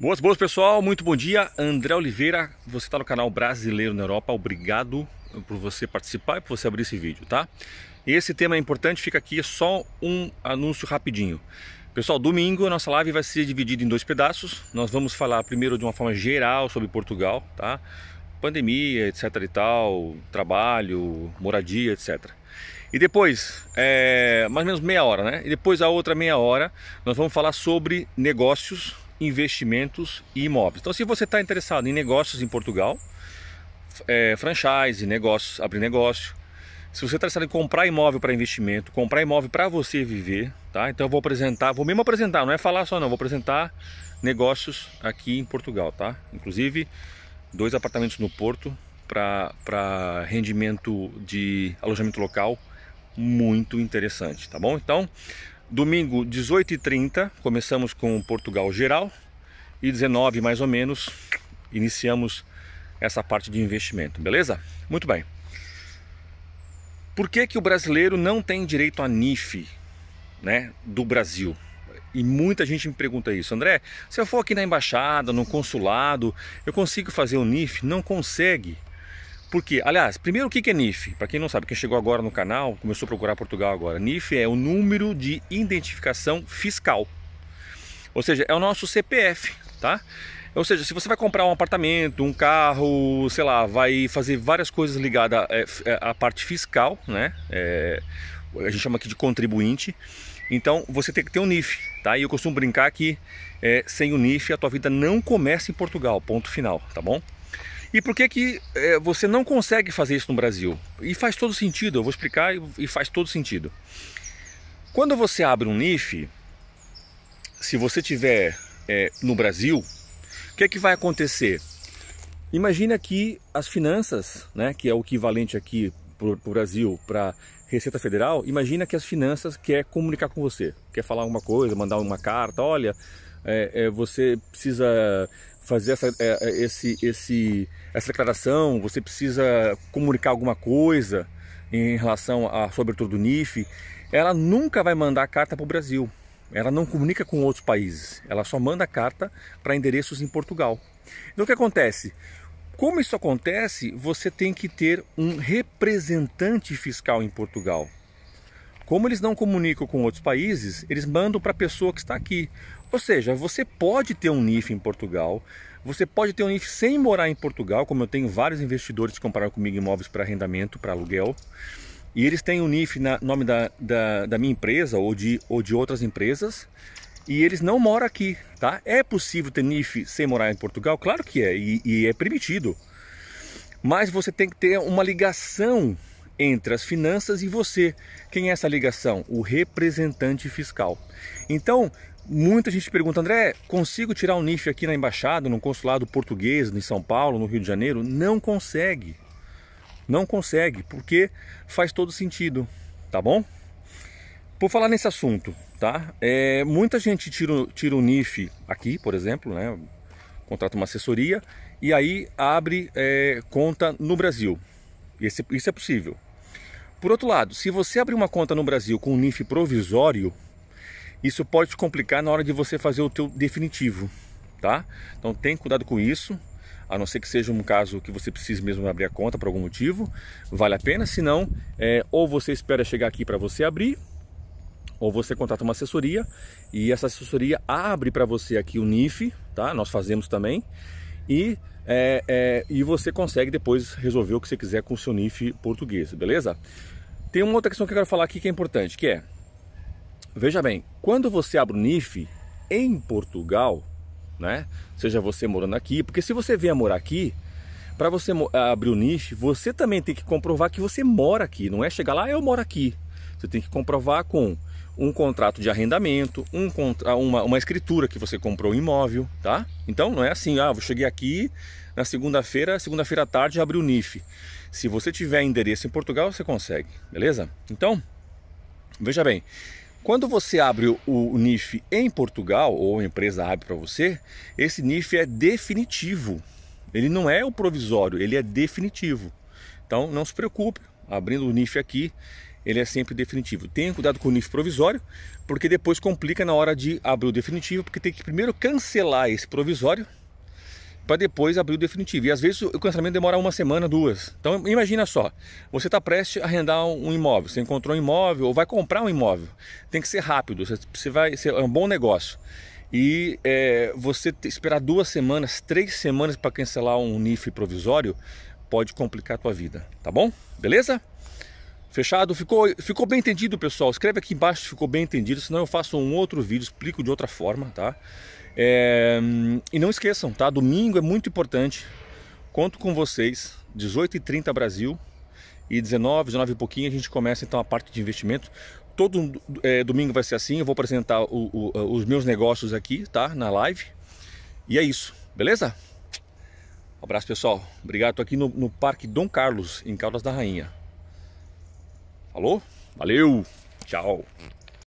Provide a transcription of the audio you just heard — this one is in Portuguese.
Boas, boas pessoal, muito bom dia. André Oliveira, você está no canal Brasileiro na Europa, obrigado por você participar e por você abrir esse vídeo, tá? Esse tema é importante, fica aqui só um anúncio rapidinho. Pessoal, domingo a nossa live vai ser dividida em dois pedaços. Nós vamos falar primeiro de uma forma geral sobre Portugal, tá? Pandemia, etc e tal, trabalho, moradia, etc. E depois, é, mais ou menos meia hora, né? E depois a outra meia hora, nós vamos falar sobre negócios, investimentos e imóveis. Então, se você está interessado em negócios em Portugal, é, franchise, negócios, abrir negócio, se você está interessado em comprar imóvel para investimento, comprar imóvel para você viver, tá? Então eu vou apresentar, vou mesmo apresentar, não é falar só não, vou apresentar negócios aqui em Portugal, tá? Inclusive dois apartamentos no Porto para rendimento de alojamento local muito interessante, tá bom? Então Domingo, 18h30, começamos com Portugal geral e 19 mais ou menos, iniciamos essa parte de investimento, beleza? Muito bem. Por que, que o brasileiro não tem direito a NIF né, do Brasil? E muita gente me pergunta isso, André, se eu for aqui na embaixada, no consulado, eu consigo fazer o NIF? Não consegue. Porque, aliás, primeiro o que é NIF? Para quem não sabe, quem chegou agora no canal, começou a procurar Portugal agora. NIF é o número de identificação fiscal. Ou seja, é o nosso CPF, tá? Ou seja, se você vai comprar um apartamento, um carro, sei lá, vai fazer várias coisas ligadas é, é, à parte fiscal, né? É, a gente chama aqui de contribuinte. Então você tem que ter um NIF, tá? E eu costumo brincar que é, sem o NIF a tua vida não começa em Portugal, ponto final, tá bom? E por que que é, você não consegue fazer isso no Brasil? E faz todo sentido, eu vou explicar e, e faz todo sentido. Quando você abre um NIF, se você tiver é, no Brasil, o que é que vai acontecer? Imagina que as finanças, né, que é o equivalente aqui para o Brasil para Receita Federal, imagina que as finanças quer comunicar com você, quer falar alguma coisa, mandar uma carta, olha, é, é, você precisa fazer essa, é, é, esse, esse, essa declaração, você precisa comunicar alguma coisa em relação à sua abertura do NIF, ela nunca vai mandar carta para o Brasil. Ela não comunica com outros países, ela só manda carta para endereços em Portugal. Então o que acontece? Como isso acontece, você tem que ter um representante fiscal em Portugal. Como eles não comunicam com outros países, eles mandam para a pessoa que está aqui. Ou seja, você pode ter um NIF em Portugal, você pode ter um NIF sem morar em Portugal, como eu tenho vários investidores que compraram comigo imóveis para arrendamento, para aluguel, e eles têm o um NIF na nome da, da, da minha empresa ou de, ou de outras empresas, e eles não moram aqui, tá? É possível ter NIF sem morar em Portugal? Claro que é, e, e é permitido. Mas você tem que ter uma ligação entre as finanças e você. Quem é essa ligação? O representante fiscal. Então, Muita gente pergunta, André, consigo tirar um NIF aqui na embaixada, no consulado português, em São Paulo, no Rio de Janeiro? Não consegue. Não consegue, porque faz todo sentido, tá bom? Por falar nesse assunto, tá? É, muita gente tira, tira o NIF aqui, por exemplo, né? Contrata uma assessoria e aí abre é, conta no Brasil. Esse, isso é possível. Por outro lado, se você abrir uma conta no Brasil com um NIF provisório, isso pode te complicar na hora de você fazer o teu definitivo, tá? Então tem cuidado com isso. A não ser que seja um caso que você precise mesmo abrir a conta por algum motivo, vale a pena. Se não, é, ou você espera chegar aqui para você abrir, ou você contrata uma assessoria e essa assessoria abre para você aqui o NIF, tá? Nós fazemos também e é, é, e você consegue depois resolver o que você quiser com o seu NIF português, beleza? Tem uma outra questão que eu quero falar aqui que é importante, que é Veja bem, quando você abre o NIF em Portugal, né? Seja você morando aqui, porque se você vier morar aqui, para você eh, abrir o NIF, você também tem que comprovar que você mora aqui, não é chegar lá, ah, eu moro aqui. Você tem que comprovar com um contrato de arrendamento, um uma, uma escritura que você comprou um imóvel, tá? Então não é assim, ah, eu cheguei aqui na segunda-feira, segunda-feira à tarde abri o NIF. Se você tiver endereço em Portugal, você consegue, beleza? Então, veja bem, quando você abre o, NIF em Portugal, ou a empresa abre para você, esse NIF é definitivo. Ele não é o provisório, ele é definitivo. Então não se preocupe, abrindo o NIF aqui, ele é sempre definitivo. Tenha cuidado com o NIF provisório, porque depois complica na hora de abrir o definitivo, porque tem que primeiro cancelar esse provisório para depois abrir o definitivo. E às vezes o cancelamento demora uma semana, duas. Então imagina só, você está prestes a arrendar um imóvel, você encontrou um imóvel ou vai comprar um imóvel. Tem que ser rápido, você vai ser é um bom negócio. E é, você esperar duas semanas, três semanas para cancelar um NIF provisório pode complicar a tua vida, tá bom? Beleza? Fechado? Ficou, ficou bem entendido, pessoal? Escreve aqui embaixo se ficou bem entendido, senão eu faço um outro vídeo, explico de outra forma, tá? É, e não esqueçam, tá? Domingo é muito importante. Conto com vocês, 18h30 Brasil e 19, 19 e pouquinho a gente começa então a parte de investimento. Todo é, domingo vai ser assim, eu vou apresentar o, o, os meus negócios aqui, tá? Na live. E é isso, beleza? Um abraço pessoal, obrigado. Estou aqui no, no Parque Dom Carlos, em Caldas da Rainha. Falou? Valeu! Tchau!